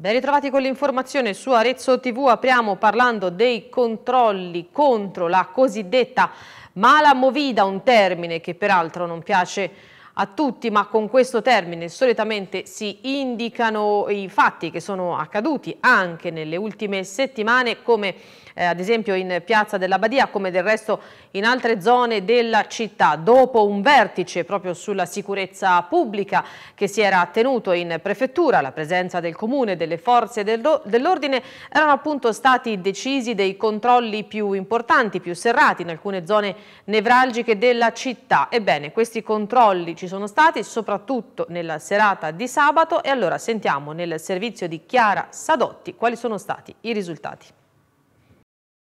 Ben ritrovati con l'informazione su Arezzo TV, apriamo parlando dei controlli contro la cosiddetta mala movida, un termine che peraltro non piace a tutti, ma con questo termine solitamente si indicano i fatti che sono accaduti anche nelle ultime settimane come eh, ad esempio in Piazza della Badia come del resto in altre zone della città. Dopo un vertice proprio sulla sicurezza pubblica che si era tenuto in prefettura, la presenza del comune e delle forze dell'ordine erano appunto stati decisi dei controlli più importanti, più serrati in alcune zone nevralgiche della città. Ebbene, questi controlli ci sono stati soprattutto nella serata di sabato e allora sentiamo nel servizio di Chiara Sadotti quali sono stati i risultati.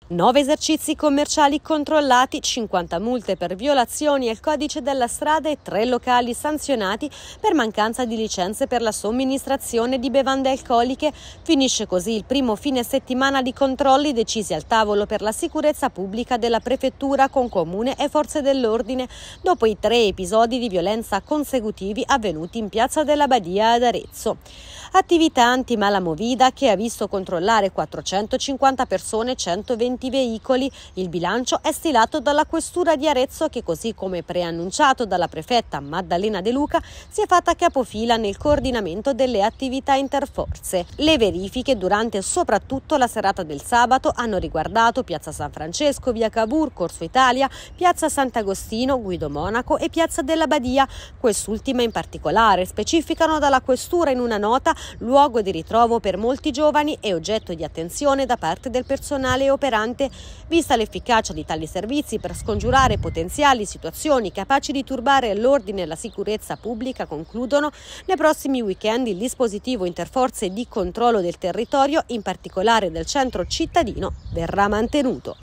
9 esercizi commerciali controllati, 50 multe per violazioni al codice della strada e 3 locali sanzionati per mancanza di licenze per la somministrazione di bevande alcoliche. Finisce così il primo fine settimana di controlli decisi al tavolo per la sicurezza pubblica della prefettura con comune e forze dell'ordine, dopo i tre episodi di violenza consecutivi avvenuti in piazza della Badia ad Arezzo. Attività anti-malamovida che ha visto controllare 450 persone 120 20 veicoli. Il bilancio è stilato dalla Questura di Arezzo che così come preannunciato dalla prefetta Maddalena De Luca si è fatta capofila nel coordinamento delle attività interforze. Le verifiche durante soprattutto la serata del sabato hanno riguardato Piazza San Francesco, Via Cavour, Corso Italia, Piazza Sant'Agostino, Guido Monaco e Piazza della Badia. Quest'ultima in particolare specificano dalla Questura in una nota luogo di ritrovo per molti giovani e oggetto di attenzione da parte del personale operante importante, vista l'efficacia di tali servizi per scongiurare potenziali situazioni capaci di turbare l'ordine e la sicurezza pubblica, concludono, nei prossimi weekend il dispositivo interforze di controllo del territorio, in particolare del centro cittadino, verrà mantenuto.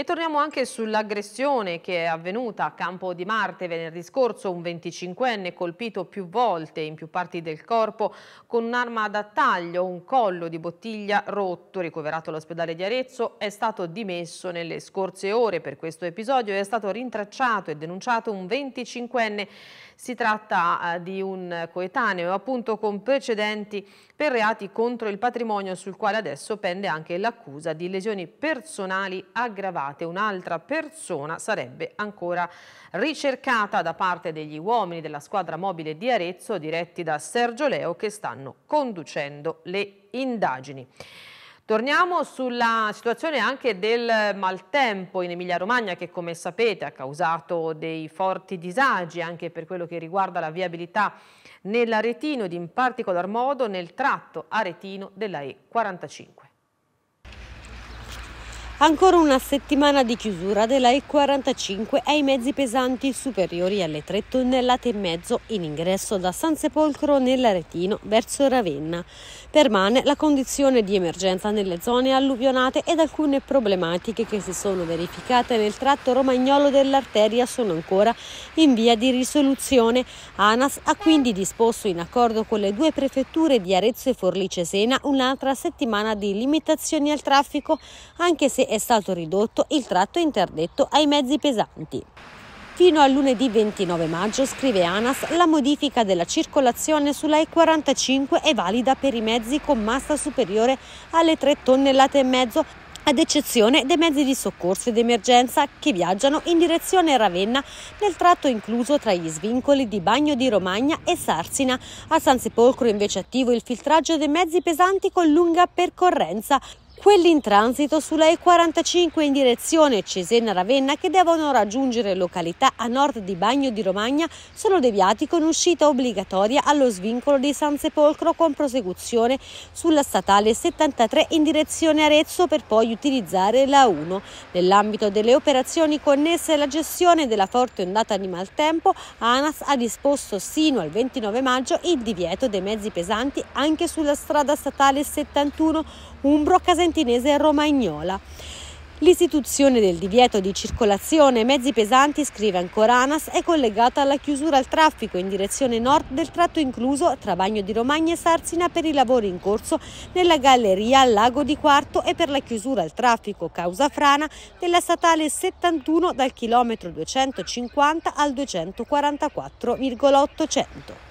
E torniamo anche sull'aggressione che è avvenuta a Campo di Marte venerdì scorso, un 25enne colpito più volte in più parti del corpo con un'arma da taglio, un collo di bottiglia rotto, ricoverato all'ospedale di Arezzo, è stato dimesso nelle scorse ore per questo episodio e è stato rintracciato e denunciato un 25enne si tratta eh, di un coetaneo appunto con precedenti per reati contro il patrimonio sul quale adesso pende anche l'accusa di lesioni personali aggravate. Un'altra persona sarebbe ancora ricercata da parte degli uomini della squadra mobile di Arezzo diretti da Sergio Leo che stanno conducendo le indagini. Torniamo sulla situazione anche del maltempo in Emilia-Romagna che come sapete ha causato dei forti disagi anche per quello che riguarda la viabilità nell'Aretino ed in particolar modo nel tratto aretino della E45. Ancora una settimana di chiusura della E45 ai mezzi pesanti superiori alle 3 tonnellate e mezzo in ingresso da San Sepolcro nell'Aretino verso Ravenna. Permane la condizione di emergenza nelle zone alluvionate ed alcune problematiche che si sono verificate nel tratto romagnolo dell'arteria sono ancora in via di risoluzione. ANAS ha quindi disposto in accordo con le due prefetture di Arezzo e Forlì Cesena un'altra settimana di limitazioni al traffico anche se è stato ridotto il tratto interdetto ai mezzi pesanti. Fino a lunedì 29 maggio, scrive ANAS, la modifica della circolazione sulla E45 è valida per i mezzi con massa superiore alle 3 tonnellate e mezzo, ad eccezione dei mezzi di soccorso ed emergenza che viaggiano in direzione Ravenna nel tratto incluso tra gli svincoli di Bagno di Romagna e Sarsina. A San Sepolcro invece attivo il filtraggio dei mezzi pesanti con lunga percorrenza quelli in transito sulla E45 in direzione Cesena-Ravenna che devono raggiungere località a nord di Bagno di Romagna sono deviati con uscita obbligatoria allo svincolo di San Sepolcro con prosecuzione sulla statale 73 in direzione Arezzo per poi utilizzare la 1. Nell'ambito delle operazioni connesse alla gestione della forte ondata di maltempo, ANAS ha disposto sino al 29 maggio il divieto dei mezzi pesanti anche sulla strada statale 71 umbro, casentinese e romagnola. L'istituzione del divieto di circolazione mezzi pesanti, scrive ancora Anas, è collegata alla chiusura al traffico in direzione nord del tratto incluso tra Bagno di Romagna e Sarsina per i lavori in corso nella galleria al Lago di Quarto e per la chiusura al traffico causa frana della statale 71 dal chilometro 250 al 244,800.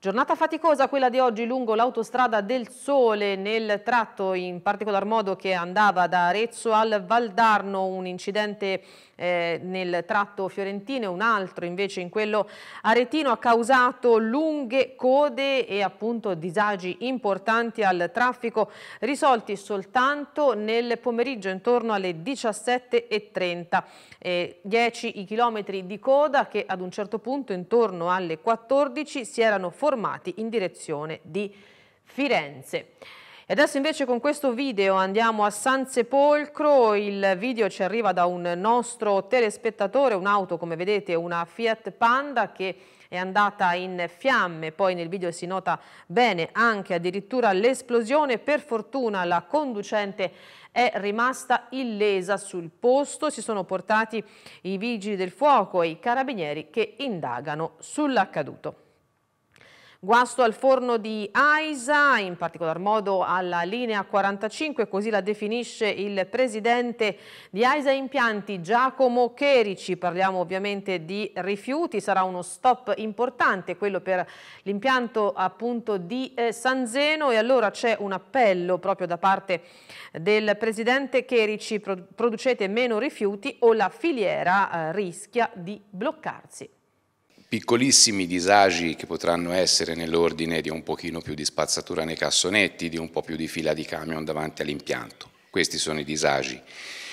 Giornata faticosa quella di oggi lungo l'autostrada del Sole nel tratto in particolar modo che andava da Arezzo al Valdarno, un incidente eh, nel tratto fiorentino e un altro invece in quello aretino ha causato lunghe code e appunto disagi importanti al traffico risolti soltanto nel pomeriggio intorno alle 17.30. Eh, 10 i chilometri di coda che ad un certo punto intorno alle 14 si erano formati formati in direzione di Firenze. E adesso invece con questo video andiamo a San Sepolcro, il video ci arriva da un nostro telespettatore, un'auto come vedete una Fiat Panda che è andata in fiamme, poi nel video si nota bene anche addirittura l'esplosione, per fortuna la conducente è rimasta illesa sul posto, si sono portati i vigili del fuoco e i carabinieri che indagano sull'accaduto. Guasto al forno di Aisa, in particolar modo alla linea 45, così la definisce il presidente di Aisa Impianti, Giacomo Cherici. Parliamo ovviamente di rifiuti, sarà uno stop importante quello per l'impianto appunto di eh, San Zeno e allora c'è un appello proprio da parte del presidente Cherici, producete meno rifiuti o la filiera eh, rischia di bloccarsi piccolissimi disagi che potranno essere nell'ordine di un pochino più di spazzatura nei cassonetti, di un po' più di fila di camion davanti all'impianto. Questi sono i disagi.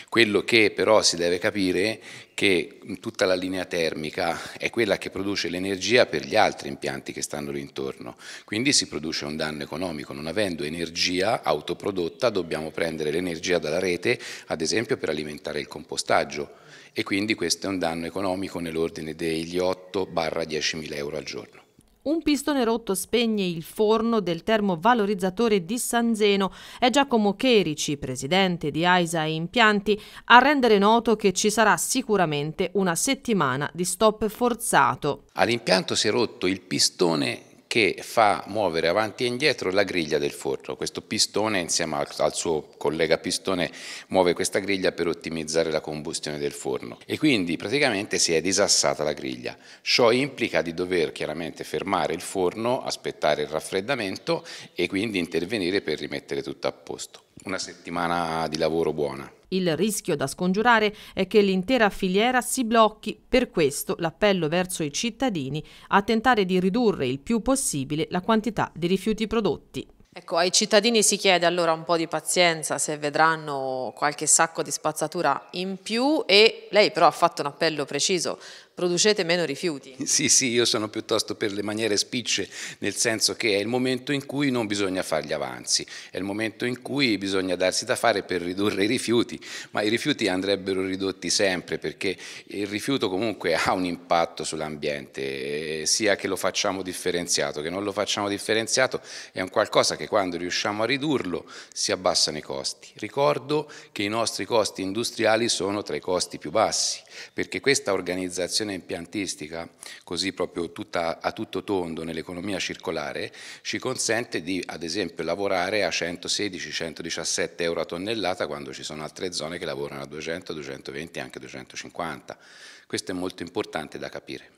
Quello che però si deve capire è che tutta la linea termica è quella che produce l'energia per gli altri impianti che stanno lì intorno, quindi si produce un danno economico, non avendo energia autoprodotta dobbiamo prendere l'energia dalla rete ad esempio per alimentare il compostaggio e quindi questo è un danno economico nell'ordine degli 8-10 mila euro al giorno. Un pistone rotto spegne il forno del termovalorizzatore di San Zeno. È Giacomo Cherici, presidente di AISA e Impianti, a rendere noto che ci sarà sicuramente una settimana di stop forzato. All'impianto si è rotto il pistone che fa muovere avanti e indietro la griglia del forno. Questo pistone insieme al, suo collega pistone muove questa griglia per ottimizzare la combustione del forno e quindi praticamente si è disassata la griglia. Ciò implica di dover chiaramente fermare il forno, aspettare il raffreddamento e quindi intervenire per rimettere tutto a posto. Una settimana di lavoro buona. Il rischio da scongiurare è che l'intera filiera si blocchi, per questo l'appello verso i cittadini a tentare di ridurre il più possibile la quantità di rifiuti prodotti. Ecco, ai cittadini si chiede allora un po' di pazienza se vedranno qualche sacco di spazzatura in più e lei però ha fatto un appello preciso, producete meno rifiuti. Sì, sì, io sono piuttosto per le maniere spicce, nel senso che è il momento in cui non bisogna fare gli avanzi, è il momento in cui bisogna darsi da fare per ridurre i rifiuti, ma i rifiuti andrebbero ridotti sempre perché il rifiuto comunque ha un impatto sull'ambiente, eh, sia che lo facciamo differenziato, che non lo facciamo differenziato, è un qualcosa che quando riusciamo a ridurlo si abbassano i costi. Ricordo che i nostri costi industriali sono tra i costi più bassi, perché questa organizzazione rivoluzione impiantistica, così proprio tutta, a tutto tondo nell'economia circolare, ci consente di, ad esempio, lavorare a 116-117 euro a tonnellata quando ci sono altre zone che lavorano a 200, 220 e anche 250. Questo è molto importante da capire.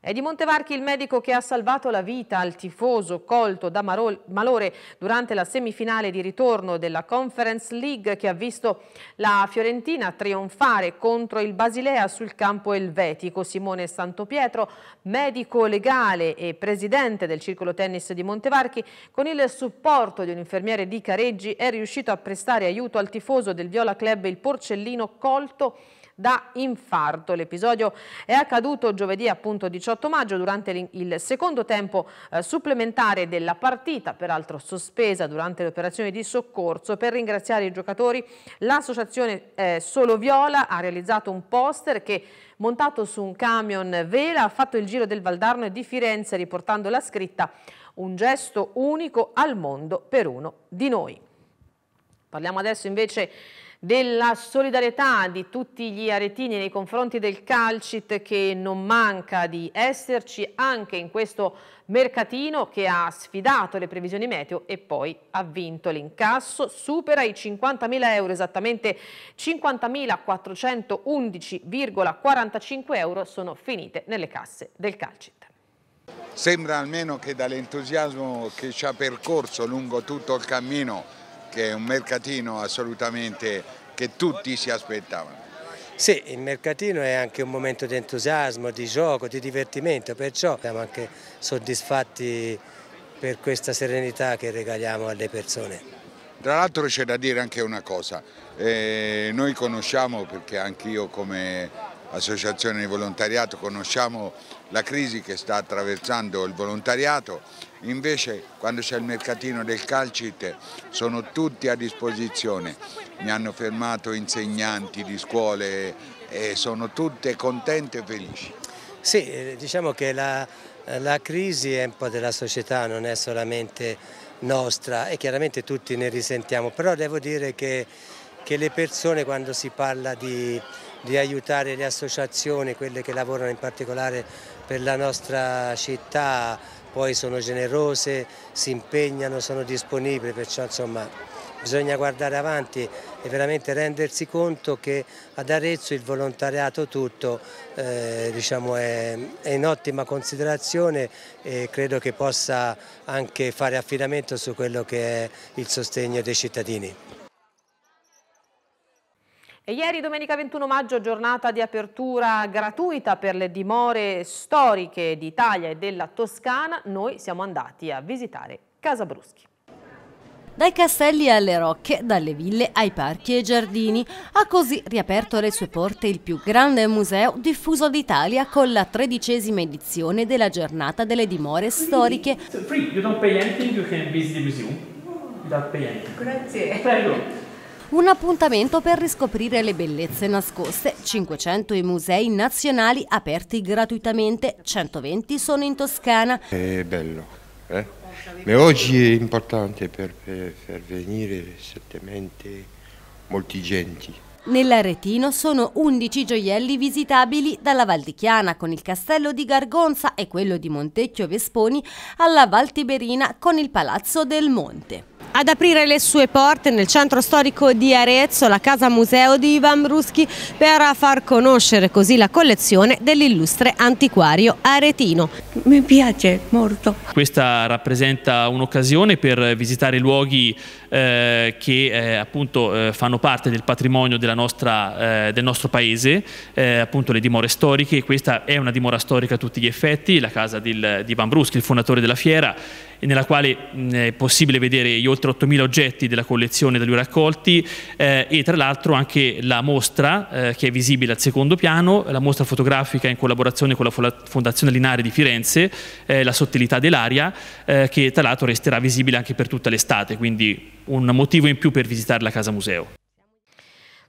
È di Montevarchi il medico che ha salvato la vita al tifoso colto da malore durante la semifinale di ritorno della Conference League che ha visto la Fiorentina trionfare contro il Basilea sul campo elvetico. Simone Santopietro, medico legale e presidente del circolo tennis di Montevarchi, con il supporto di un infermiere di Careggi è riuscito a prestare aiuto al tifoso del Viola Club il Porcellino colto da infarto. L'episodio è accaduto giovedì appunto 18 maggio durante il secondo tempo eh, supplementare della partita, peraltro sospesa durante le operazioni di soccorso. Per ringraziare i giocatori l'associazione eh, Solo Viola ha realizzato un poster che montato su un camion vela ha fatto il giro del Valdarno e di Firenze riportando la scritta un gesto unico al mondo per uno di noi. Parliamo adesso invece della solidarietà di tutti gli aretini nei confronti del Calcit che non manca di esserci anche in questo mercatino che ha sfidato le previsioni meteo e poi ha vinto l'incasso, supera i 50.000 euro, esattamente 50.411,45 euro sono finite nelle casse del Calcit. Sembra almeno che dall'entusiasmo che ci ha percorso lungo tutto il cammino che è un mercatino assolutamente che tutti si aspettavano. Sì, il mercatino è anche un momento di entusiasmo, di gioco, di divertimento, perciò siamo anche soddisfatti per questa serenità che regaliamo alle persone. Tra l'altro c'è da dire anche una cosa, eh, noi conosciamo perché anch'io come associazione di volontariato, conosciamo la crisi che sta attraversando il volontariato, invece quando c'è il mercatino del calcite sono tutti a disposizione, mi hanno fermato insegnanti di scuole e sono tutte contente e felici. Sì, eh, diciamo che la, la crisi è un po' della società, non è solamente nostra e chiaramente tutti ne risentiamo, però devo dire che che le persone quando si parla di, di aiutare le associazioni, quelle che lavorano in particolare per la nostra città, poi sono generose, si impegnano, sono disponibili, perciò insomma bisogna guardare avanti e veramente rendersi conto che ad Arezzo il volontariato tutto eh, diciamo è, è, in ottima considerazione e credo che possa anche fare affidamento su quello che è il sostegno dei cittadini. E ieri domenica 21 maggio, giornata di apertura gratuita per le dimore storiche d'Italia e della Toscana, noi siamo andati a visitare Casabruschi. Dai castelli alle rocche, dalle ville ai parchi e ai giardini, ha così riaperto le sue porte il più grande museo diffuso d'Italia con la tredicesima edizione della giornata delle dimore storiche. Free, you don't pay anything, you can visit the museum. Without paying. Grazie. Prego. Un appuntamento per riscoprire le bellezze nascoste. 500 i musei nazionali aperti gratuitamente, 120 sono in Toscana. È bello, eh? ma oggi è importante per, per, per venire certamente molti genti. Nell'Aretino sono 11 gioielli visitabili dalla Val di Chiana con il castello di Gargonza e quello di Montecchio Vesponi alla Val Tiberina con il Palazzo del Monte. Ad aprire le sue porte nel centro storico di Arezzo, la Casa Museo di Ivan Bruschi, per far conoscere così la collezione dell'illustre antiquario aretino. Mi piace molto. Questa rappresenta un'occasione per visitare luoghi eh, che eh, appunto eh, fanno parte del patrimonio nostra, eh, del nostro paese, appunto le dimore storiche, questa è una dimora storica a tutti gli effetti, la casa del, di Van Bruschi, il fondatore della fiera, nella quale è possibile vedere gli oltre 8.000 oggetti della collezione da lui raccolti eh, e tra l'altro anche la mostra eh, che è visibile al secondo piano, la mostra fotografica in collaborazione con la Fondazione Linare di Firenze, eh, La sottilità dell'aria, che tra l'altro resterà visibile anche per tutta l'estate, quindi un motivo in più per visitare la casa museo.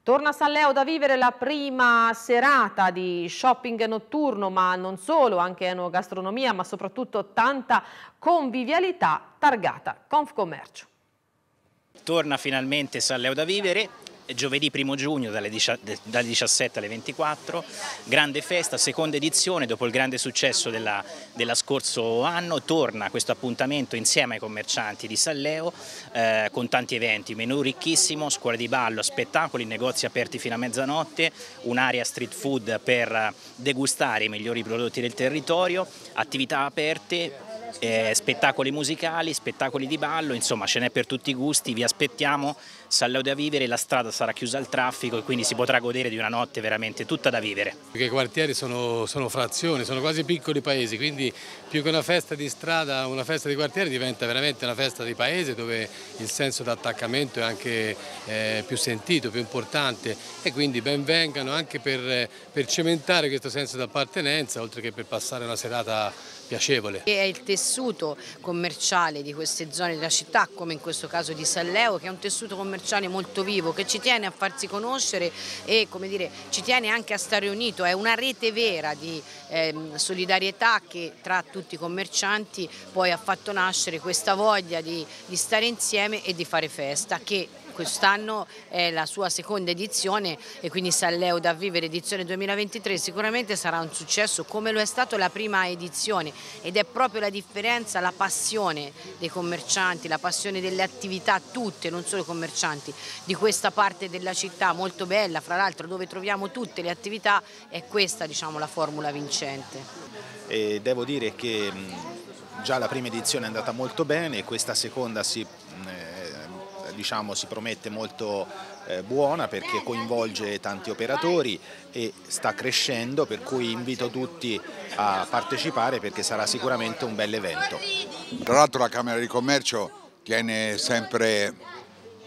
Torna a San Leo da vivere la prima serata di shopping notturno, ma non solo, anche gastronomia, ma soprattutto tanta convivialità targata Confcommercio. Torna finalmente San Leo da vivere, giovedì 1 giugno dalle, 17 alle 24, grande festa, seconda edizione dopo il grande successo della, della scorso anno, torna questo appuntamento insieme ai commercianti di Salleo eh, con tanti eventi, menù ricchissimo, scuola di ballo, spettacoli, negozi aperti fino a mezzanotte, un'area street food per degustare i migliori prodotti del territorio, attività aperte, eh, spettacoli musicali, spettacoli di ballo, insomma ce n'è per tutti i gusti, vi aspettiamo San Leo da vivere, la strada sarà chiusa al traffico e quindi si potrà godere di una notte veramente tutta da vivere. Perché i quartieri sono, sono frazioni, sono quasi piccoli paesi, quindi più che una festa di strada, una festa di quartiere diventa veramente una festa di paese dove il senso d'attaccamento è anche eh, più sentito, più importante e quindi benvengano anche per, per cementare questo senso d'appartenenza oltre che per passare una serata piacevole. È il tessuto commerciale di queste zone della città, come in questo caso di San Leo, che è un tessuto commerciale Berciani molto vivo, che ci tiene a farsi conoscere e dire, ci tiene anche a stare unito, è una rete vera di eh, solidarietà che tra tutti i commercianti poi ha fatto nascere questa voglia di, di stare insieme e di fare festa che Quest'anno è la sua seconda edizione e quindi Salleo da vivere edizione 2023 sicuramente sarà un successo come lo è stato la prima edizione ed è proprio la differenza, la passione dei commercianti, la passione delle attività tutte, non solo i commercianti, di questa parte della città molto bella, fra l'altro dove troviamo tutte le attività, è questa diciamo, la formula vincente. E devo dire che già la prima edizione è andata molto bene, questa seconda si diciamo, si promette molto eh, buona perché coinvolge tanti operatori e sta crescendo per cui invito tutti a partecipare perché sarà sicuramente un bel evento. Tra l'altro la Camera di Commercio tiene sempre,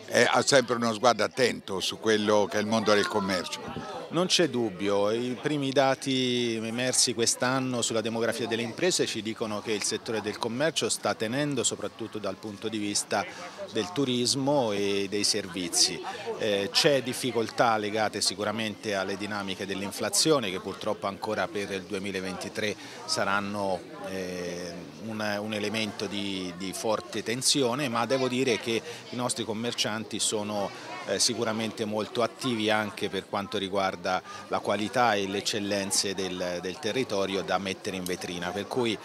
eh, ha sempre uno sguardo attento su quello che è il mondo del commercio non c'è dubbio, i primi dati emersi quest'anno sulla demografia delle imprese ci dicono che il settore del commercio sta tenendo soprattutto dal punto di vista del turismo e dei servizi. Eh, c'è difficoltà legate sicuramente alle dinamiche dell'inflazione che purtroppo ancora per il 2023 saranno eh, un, un elemento di, di, forte tensione, ma devo dire che i nostri commercianti sono eh, sicuramente molto attivi anche per quanto riguarda la qualità e le eccellenze del, del territorio da mettere in vetrina, per cui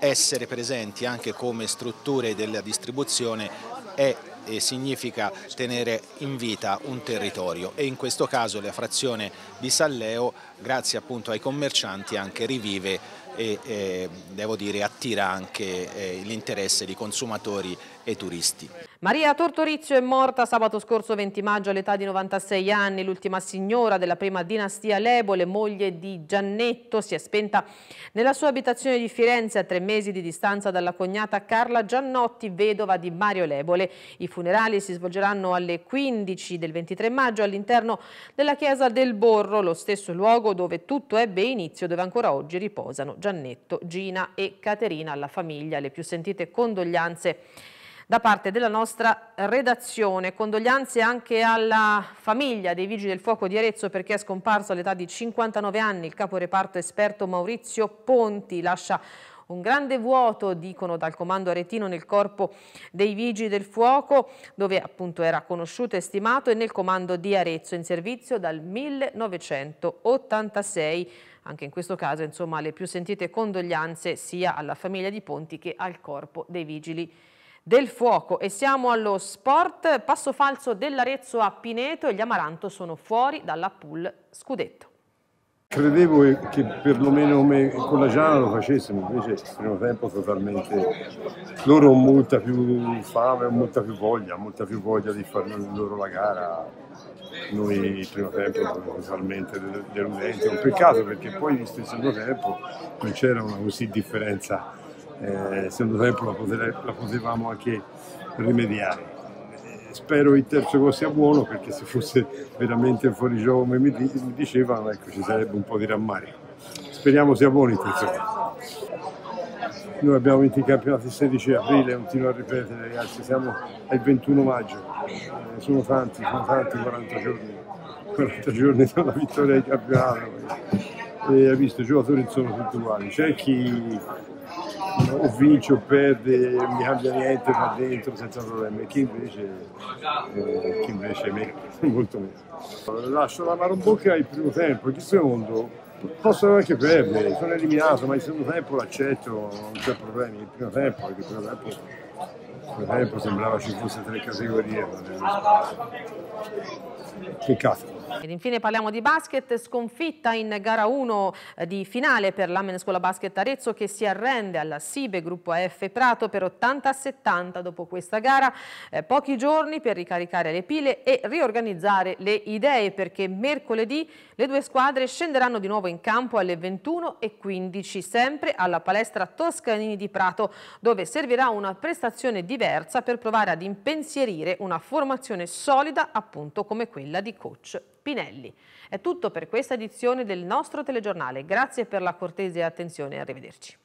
essere presenti anche come strutture della distribuzione è significa tenere in vita un territorio e in questo caso la frazione di Salleo grazie appunto ai commercianti anche rivive e eh, devo dire attira anche eh, l'interesse di consumatori e turisti. Maria Tortorizio è morta sabato scorso 20 maggio all'età di 96 anni, l'ultima signora della prima dinastia Lebole, moglie di Giannetto, si è spenta nella sua abitazione di Firenze a tre mesi di distanza dalla cognata Carla Giannotti, vedova di Mario Lebole. I funerali si svolgeranno alle 15 del 23 maggio all'interno della chiesa del Borro, lo stesso luogo dove tutto ebbe inizio, dove ancora oggi riposano Giannetto, Gina e Caterina alla famiglia. Le più sentite condoglianze da parte della nostra redazione. Condoglianze anche alla famiglia dei Vigili del Fuoco di Arezzo perché è scomparso all'età di 59 anni il caporeparto esperto Maurizio Ponti. Lascia un grande vuoto, dicono dal comando aretino, nel corpo dei Vigili del Fuoco, dove appunto era conosciuto e stimato, e nel comando di Arezzo, in servizio dal 1986. Anche in questo caso, insomma, le più sentite condoglianze sia alla famiglia di Ponti che al corpo dei Vigili del Fuoco del fuoco e siamo allo sport, passo falso dell'Arezzo a Pineto e gli Amaranto sono fuori dalla pool scudetto. Credevo che perlomeno come con la Giana lo facessimo, invece il primo tempo totalmente loro hanno molta più fame, molta più voglia, molta più voglia di fare loro la gara. Noi il primo tempo eravamo totalmente deludenti, un peccato perché poi visto il secondo tempo non c'era una così differenza essendo eh, tempo la, potere, la potevamo anche rimediare. Eh, spero il terzo gol sia buono perché se fosse veramente fuori gioco come mi, dicevano ecco, ci sarebbe un po' di rammarico. Speriamo sia buono il terzo gol noi abbiamo vinto i campionati il 16 aprile, continuo a ripetere ragazzi, siamo al 21 maggio, eh, sono tanti, sono tanti 40 giorni, 40 giorni dalla vittoria del campionato. E eh, hai visto, i giocatori sono tutti uguali, c'è chi vinci o perdi, non mi cambia niente qua dentro senza problemi. Chi invece, eh, chi invece me, molto meno. Lascio la Marombocca il primo tempo, il secondo posso anche perdere, sono eliminato, ma il secondo tempo l'accetto, non c'è problemi. Il primo tempo, il primo tempo, il primo tempo sembrava ci fosse tre categorie. Che Ed infine parliamo di basket, sconfitta in gara 1 eh, di finale per l'Amen Scuola Basket Arezzo che si arrende alla Sibe Gruppo AF Prato per 80-70 dopo questa gara, eh, pochi giorni per ricaricare le pile e riorganizzare le idee perché mercoledì le due squadre scenderanno di nuovo in campo alle 21.15 sempre alla palestra Toscanini di Prato dove servirà una prestazione diversa per provare ad impensierire una formazione solida appunto come quella quella di coach Pinelli. È tutto per questa edizione del nostro telegiornale. Grazie per la cortese attenzione e arrivederci.